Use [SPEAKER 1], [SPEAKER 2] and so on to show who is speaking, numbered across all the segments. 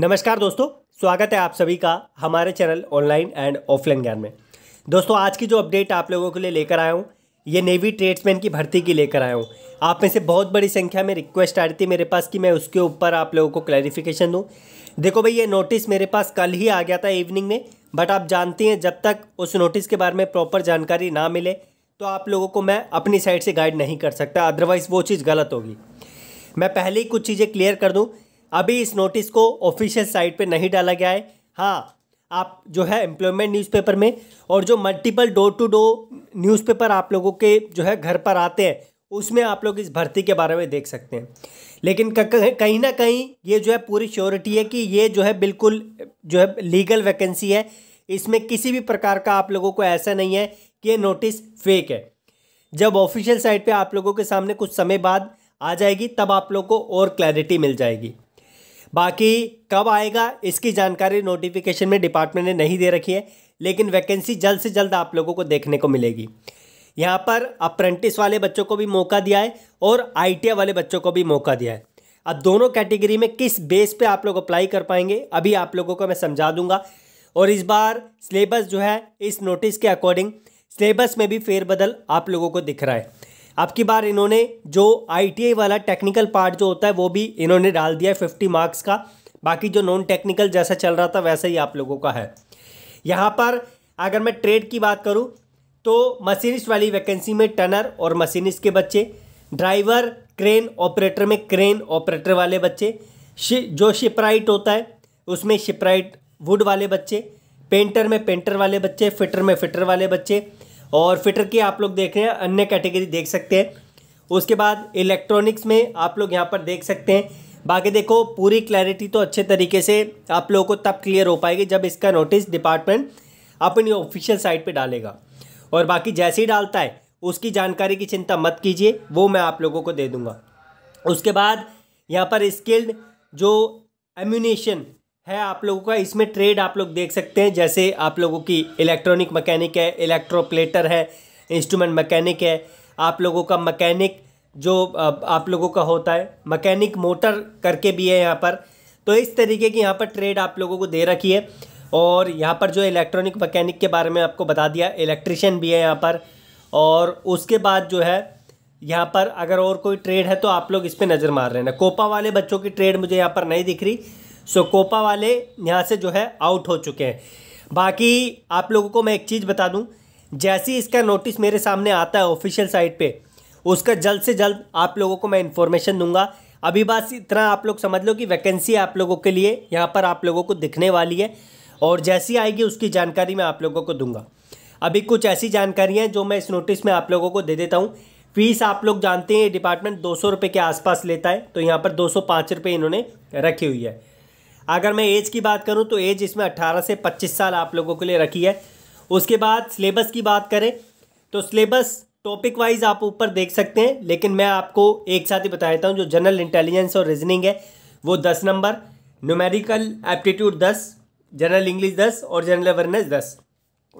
[SPEAKER 1] नमस्कार दोस्तों स्वागत है आप सभी का हमारे चैनल ऑनलाइन एंड ऑफलाइन ज्ञान में दोस्तों आज की जो अपडेट आप लोगों के लिए लेकर आया हूँ ये नेवी ट्रेड्समैन की भर्ती की लेकर आया हूँ आप में से बहुत बड़ी संख्या में रिक्वेस्ट आ रही थी मेरे पास कि मैं उसके ऊपर आप लोगों को क्लैरिफिकेशन दूँ देखो भाई ये नोटिस मेरे पास कल ही आ गया था इवनिंग में बट आप जानती हैं जब तक उस नोटिस के बारे में प्रॉपर जानकारी ना मिले तो आप लोगों को मैं अपनी साइड से गाइड नहीं कर सकता अदरवाइज़ वो चीज़ गलत होगी मैं पहले ही कुछ चीज़ें क्लियर कर दूँ अभी इस नोटिस को ऑफिशियल साइट पे नहीं डाला गया है हाँ आप जो है एम्प्लॉयमेंट न्यूज़पेपर में और जो multiple door to door newspaper आप लोगों के जो है घर पर आते हैं उसमें आप लोग इस भर्ती के बारे में देख सकते हैं लेकिन कहीं ना कहीं ये जो है पूरी श्योरिटी है कि ये जो है बिल्कुल जो है लीगल वैकेंसी है इसमें किसी भी प्रकार का आप लोगों को ऐसा नहीं है कि ये नोटिस फेक है जब ऑफिशियल साइट पे आप लोगों के सामने कुछ समय बाद आ जाएगी तब आप लोग को और क्लैरिटी मिल जाएगी बाकी कब आएगा इसकी जानकारी नोटिफिकेशन में डिपार्टमेंट ने नहीं दे रखी है लेकिन वैकेंसी जल्द से जल्द आप लोगों को देखने को मिलेगी यहाँ पर अप्रेंटिस वाले बच्चों को भी मौका दिया है और आई वाले बच्चों को भी मौका दिया है अब दोनों कैटेगरी में किस बेस पे आप लोग अप्लाई कर पाएंगे अभी आप लोगों को मैं समझा दूंगा और इस बार सिलेबस जो है इस नोटिस के अकॉर्डिंग सिलेबस में भी फेरबदल आप लोगों को दिख रहा है अब की बार इन्होंने जो आई वाला टेक्निकल पार्ट जो होता है वो भी इन्होंने डाल दिया है फिफ्टी मार्क्स का बाकी जो नॉन टेक्निकल जैसा चल रहा था वैसा ही आप लोगों का है यहाँ पर अगर मैं ट्रेड की बात करूँ तो मशीनिस्ट वाली वैकेंसी में टनर और मशीनिस्ट के बच्चे ड्राइवर क्रेन ऑपरेटर में क्रेन ऑपरेटर वाले बच्चे शि, जो शिपराइट होता है उसमें शिपराइट वुड वाले बच्चे पेंटर में पेंटर वाले बच्चे फिटर में फिटर वाले बच्चे और फिटर की आप लोग देख रहे हैं अन्य कैटेगरी देख सकते हैं उसके बाद इलेक्ट्रॉनिक्स में आप लोग यहाँ पर देख सकते हैं बाकी देखो पूरी क्लैरिटी तो अच्छे तरीके से आप लोगों को तब क्लियर हो पाएगी जब इसका नोटिस डिपार्टमेंट अपनी ऑफिशियल साइट पे डालेगा और बाकी जैसे ही डालता है उसकी जानकारी की चिंता मत कीजिए वो मैं आप लोगों को दे दूंगा उसके बाद यहाँ पर स्किल्ड जो एम्यूनेशन है आप लोगों का इसमें ट्रेड आप लोग देख सकते हैं जैसे आप लोगों की इलेक्ट्रॉनिक मैकेनिक है इलेक्ट्रोप्लेटर है इंस्ट्रूमेंट मैकेनिक है आप लोगों का मैकेनिक जो आप लोगों का होता है मैकेनिक मोटर करके भी है यहाँ पर तो इस तरीके की यहाँ पर ट्रेड आप लोगों को दे रखी है और यहाँ पर जो इलेक्ट्रॉनिक मैकेनिक के बारे में आपको बता दिया इलेक्ट्रिशियन भी है यहाँ पर और उसके बाद जो है यहाँ पर अगर और कोई ट्रेड है तो आप लोग इस पर नज़र मार रहे हैं कोपा वाले बच्चों की ट्रेड मुझे यहाँ पर नहीं दिख रही सो कोपा वाले यहाँ से जो है आउट हो चुके हैं बाकी आप लोगों को मैं एक चीज़ बता दूँ जैसी इसका नोटिस मेरे सामने आता है ऑफिशियल साइट पर उसका जल्द से जल्द आप लोगों को मैं इन्फॉर्मेशन दूंगा अभी बस इतना आप लोग समझ लो कि वैकेंसी आप लोगों के लिए यहाँ पर आप लोगों को दिखने वाली है और जैसी आएगी उसकी जानकारी मैं आप लोगों को दूंगा अभी कुछ ऐसी जानकारियाँ जो मैं इस नोटिस में आप लोगों को दे देता हूँ फीस आप लोग जानते हैं ये डिपार्टमेंट दो सौ के आसपास लेता है तो यहाँ पर दो सौ इन्होंने रखी हुई है अगर मैं एज की बात करूँ तो एज इसमें अट्ठारह से पच्चीस साल आप लोगों के लिए रखी है उसके बाद सिलेबस की बात करें तो सिलेबस टॉपिक वाइज आप ऊपर देख सकते हैं लेकिन मैं आपको एक साथ ही बता देता हूँ जो जनरल इंटेलिजेंस और रीजनिंग है वो दस नंबर न्यूमेरिकल एप्टीट्यूड दस जनरल इंग्लिश दस और जनरल अवेयरनेस दस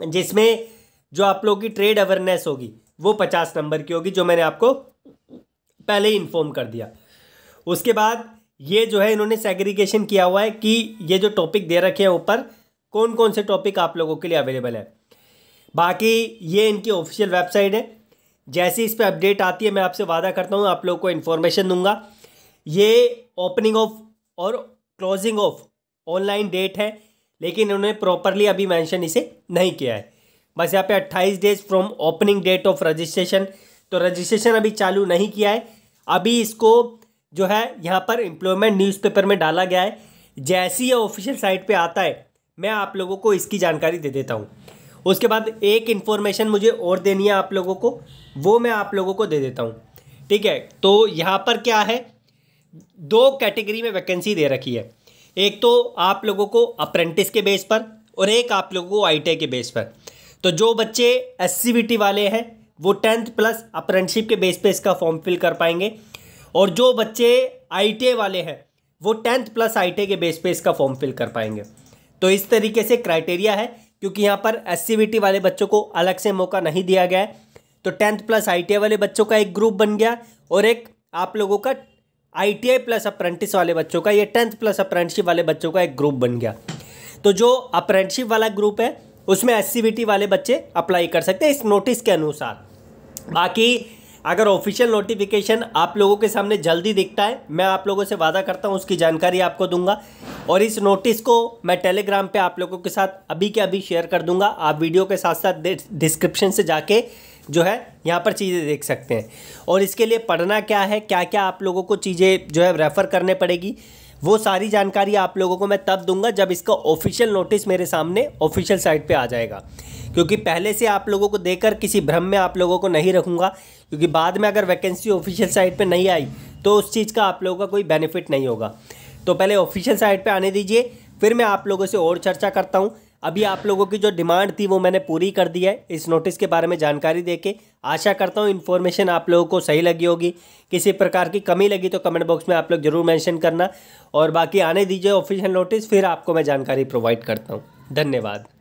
[SPEAKER 1] जिसमें जो आप लोगों की ट्रेड अवेयरनेस होगी वो पचास नंबर की होगी जो मैंने आपको पहले ही इन्फॉर्म कर दिया उसके बाद ये जो है इन्होंने सेग्रीगेशन किया हुआ है कि ये जो टॉपिक दे रखे हैं ऊपर कौन कौन से टॉपिक आप लोगों के लिए अवेलेबल है बाकी ये इनकी ऑफिशियल वेबसाइट है जैसे इस पर अपडेट आती है मैं आपसे वादा करता हूँ आप लोगों को इन्फॉर्मेशन दूंगा ये ओपनिंग ऑफ और क्लोजिंग ऑफ ऑनलाइन डेट है लेकिन उन्होंने प्रॉपरली अभी मेंशन इसे नहीं किया है बस यहाँ पे अट्ठाईस days from opening date of registration तो रजिस्ट्रेशन अभी चालू नहीं किया है अभी इसको जो है यहाँ पर एम्प्लॉयमेंट न्यूज़पेपर में डाला गया है जैसी यह ऑफिशियल साइट पे आता है मैं आप लोगों को इसकी जानकारी दे देता हूँ उसके बाद एक इन्फॉर्मेशन मुझे और देनी है आप लोगों को वो मैं आप लोगों को दे देता हूँ ठीक है तो यहाँ पर क्या है दो कैटेगरी में वैकेंसी दे रखी है एक तो आप लोगों को अप्रेंटिस के बेस पर और एक आप लोगों को आई के बेस पर तो जो बच्चे एस वाले हैं वो टेंथ प्लस अप्रेंटशिप के बेस पे इसका फॉर्म फिल कर पाएंगे और जो बच्चे आई वाले हैं वो टेंथ प्लस आई के बेस पे इसका फॉर्म फिल कर पाएंगे तो इस तरीके से क्राइटेरिया है क्योंकि यहाँ पर एस वाले बच्चों को अलग से मौका नहीं दिया गया है तो टेंथ प्लस आई वाले बच्चों का एक ग्रुप बन गया और एक आप लोगों का आई प्लस अप्रेंटिस वाले बच्चों का ये टेंथ प्लस अप्रेंटिसशिप वाले बच्चों का एक ग्रुप बन गया तो जो अप्रेंटिसशिप वाला ग्रुप है उसमें एस वाले बच्चे अप्लाई कर सकते हैं इस नोटिस के अनुसार बाकी अगर ऑफिशियल नोटिफिकेशन आप लोगों के सामने जल्दी दिखता है मैं आप लोगों से वादा करता हूँ उसकी जानकारी आपको दूंगा और इस नोटिस को मैं टेलीग्राम पे आप लोगों के साथ अभी के अभी शेयर कर दूंगा आप वीडियो के साथ साथ डिस्क्रिप्शन से जाके जो है यहाँ पर चीज़ें देख सकते हैं और इसके लिए पढ़ना क्या है क्या क्या आप लोगों को चीज़ें जो है रेफ़र करने पड़ेगी वो सारी जानकारी आप लोगों को मैं तब दूंगा जब इसका ऑफिशियल नोटिस मेरे सामने ऑफिशियल साइट पे आ जाएगा क्योंकि पहले से आप लोगों को देकर किसी भ्रम में आप लोगों को नहीं रखूँगा क्योंकि बाद में अगर वैकेंसी ऑफिशियल साइट पर नहीं आई तो उस चीज़ का आप लोगों का कोई बेनिफिट नहीं होगा तो पहले ऑफिशियल साइट पर आने दीजिए फिर मैं आप लोगों से और चर्चा करता हूँ अभी आप लोगों की जो डिमांड थी वो मैंने पूरी कर दी है इस नोटिस के बारे में जानकारी देके आशा करता हूँ इन्फॉर्मेशन आप लोगों को सही लगी होगी किसी प्रकार की कमी लगी तो कमेंट बॉक्स में आप लोग जरूर मेंशन करना और बाकी आने दीजिए ऑफिशियल नोटिस फिर आपको मैं जानकारी प्रोवाइड करता हूँ धन्यवाद